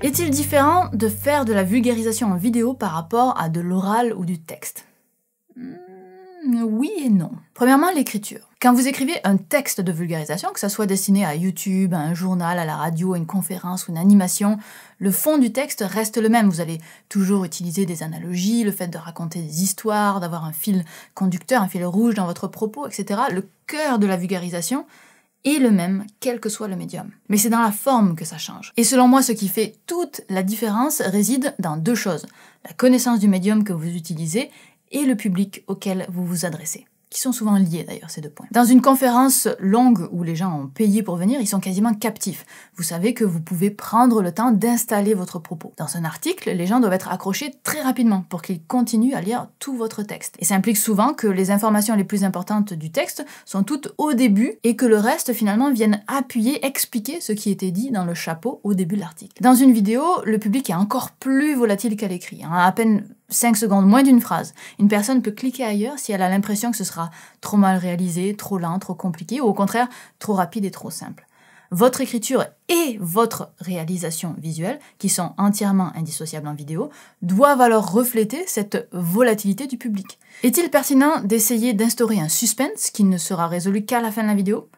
Est-il différent de faire de la vulgarisation en vidéo par rapport à de l'oral ou du texte hmm. Hmm, oui et non. Premièrement, l'écriture. Quand vous écrivez un texte de vulgarisation, que ça soit destiné à YouTube, à un journal, à la radio, à une conférence ou une animation, le fond du texte reste le même. Vous allez toujours utiliser des analogies, le fait de raconter des histoires, d'avoir un fil conducteur, un fil rouge dans votre propos, etc. Le cœur de la vulgarisation, est le même, quel que soit le médium. Mais c'est dans la forme que ça change. Et selon moi, ce qui fait toute la différence réside dans deux choses. La connaissance du médium que vous utilisez et le public auquel vous vous adressez qui sont souvent liés d'ailleurs ces deux points. Dans une conférence longue où les gens ont payé pour venir, ils sont quasiment captifs. Vous savez que vous pouvez prendre le temps d'installer votre propos. Dans un article, les gens doivent être accrochés très rapidement pour qu'ils continuent à lire tout votre texte. Et ça implique souvent que les informations les plus importantes du texte sont toutes au début et que le reste finalement vienne appuyer, expliquer ce qui était dit dans le chapeau au début de l'article. Dans une vidéo, le public est encore plus volatile qu'à l'écrit. Hein. À peine 5 secondes, moins d'une phrase. Une personne peut cliquer ailleurs si elle a l'impression que ce sera trop mal réalisé, trop lent, trop compliqué, ou au contraire, trop rapide et trop simple. Votre écriture et votre réalisation visuelle, qui sont entièrement indissociables en vidéo, doivent alors refléter cette volatilité du public. Est-il pertinent d'essayer d'instaurer un suspense qui ne sera résolu qu'à la fin de la vidéo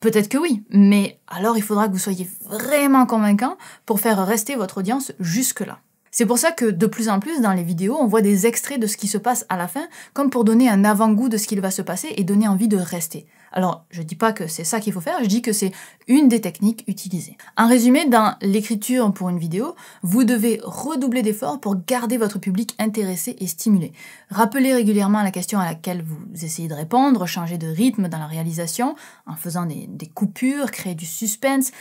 Peut-être que oui, mais alors il faudra que vous soyez vraiment convaincant pour faire rester votre audience jusque-là. C'est pour ça que de plus en plus dans les vidéos, on voit des extraits de ce qui se passe à la fin, comme pour donner un avant-goût de ce qu'il va se passer et donner envie de rester. Alors, je dis pas que c'est ça qu'il faut faire, je dis que c'est une des techniques utilisées. En résumé, dans l'écriture pour une vidéo, vous devez redoubler d'efforts pour garder votre public intéressé et stimulé. Rappelez régulièrement la question à laquelle vous essayez de répondre, changer de rythme dans la réalisation, en faisant des, coupures, créer du suspense,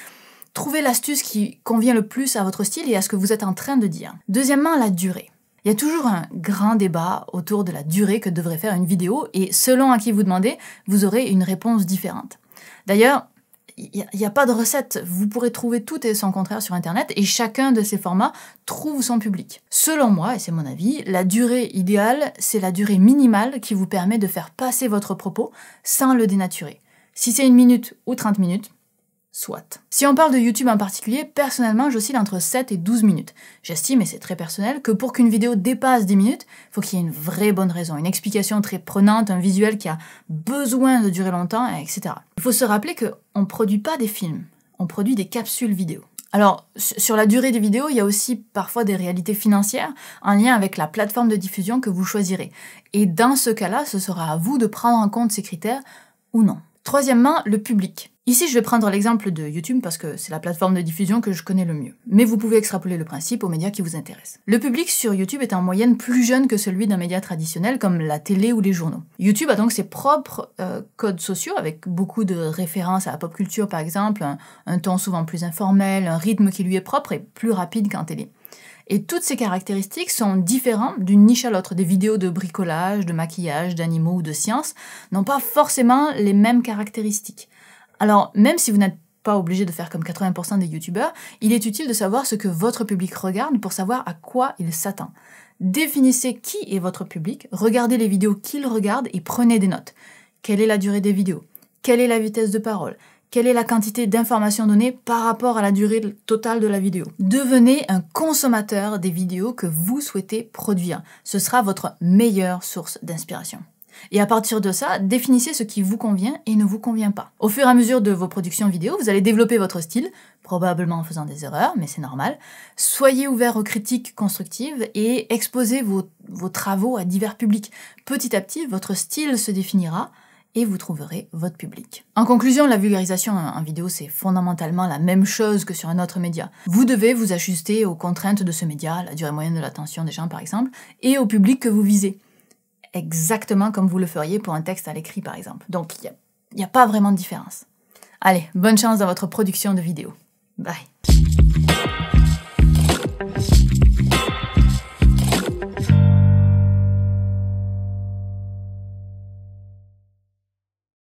Trouvez l'astuce qui convient le plus à votre style et à ce que vous êtes en train de dire. Deuxièmement, la durée. Il y a toujours un grand débat autour de la durée que devrait faire une vidéo et selon à qui vous demandez, vous aurez une réponse différente. D'ailleurs, il n'y a, pas de recette. Vous pourrez trouver tout et son contraire sur Internet et chacun de ces formats trouve son public. Selon moi, et c'est mon avis, la durée idéale, c'est la durée minimale qui vous permet de faire passer votre propos sans le dénaturer. Si c'est une minute ou 30 minutes, soit. Si on parle de YouTube en particulier, personnellement, j'oscille entre 7 et 12 minutes. J'estime, et c'est très personnel, que pour qu'une vidéo dépasse 10 minutes, faut qu'il y ait une vraie bonne raison, une explication très prenante, un visuel qui a besoin de durer longtemps, etc. Il faut se rappeler qu'on ne produit pas des films, on produit des capsules vidéo. Alors, sur la durée des vidéos, il y a aussi parfois des réalités financières en lien avec la plateforme de diffusion que vous choisirez. Et dans ce cas-là, ce sera à vous de prendre en compte ces critères ou non. Troisièmement, le public. Ici, je vais prendre l'exemple de YouTube parce que c'est la plateforme de diffusion que je connais le mieux. Mais vous pouvez extrapoler le principe aux médias qui vous intéressent. Le public sur YouTube est en moyenne plus jeune que celui d'un média traditionnel comme la télé ou les journaux. YouTube a donc ses propres euh, codes sociaux avec beaucoup de références à la pop culture par exemple, un ton souvent plus informel, un rythme qui lui est propre et plus rapide qu'en télé. Et toutes ces caractéristiques sont différentes d'une niche à l'autre. Des vidéos de bricolage, de maquillage, d'animaux ou de sciences n'ont pas forcément les mêmes caractéristiques. Alors, même si vous n'êtes pas obligé de faire comme 80% des youtubeurs, il est utile de savoir ce que votre public regarde pour savoir à quoi il s'attend. Définissez qui est votre public, regardez les vidéos qu'il regarde et prenez des notes. Quelle est la durée des vidéos Quelle est la vitesse de parole quelle est la quantité d'informations données par rapport à la durée totale de la vidéo. Devenez un consommateur des vidéos que vous souhaitez produire. Ce sera votre meilleure source d'inspiration. Et à partir de ça, définissez ce qui vous convient et ne vous convient pas. Au fur et à mesure de vos productions vidéo, vous allez développer votre style, probablement en faisant des erreurs, mais c'est normal. Soyez ouvert aux critiques constructives et exposez vos, vos travaux à divers publics. Petit à petit, votre style se définira, et vous trouverez votre public. En conclusion, la vulgarisation en vidéo, c'est fondamentalement la même chose que sur un autre média. Vous devez vous ajuster aux contraintes de ce média, la durée moyenne de l'attention des gens par exemple, et au public que vous visez. Exactement comme vous le feriez pour un texte à l'écrit par exemple. Donc il n'y a, pas vraiment de différence. Allez, bonne chance dans votre production de vidéo. Bye.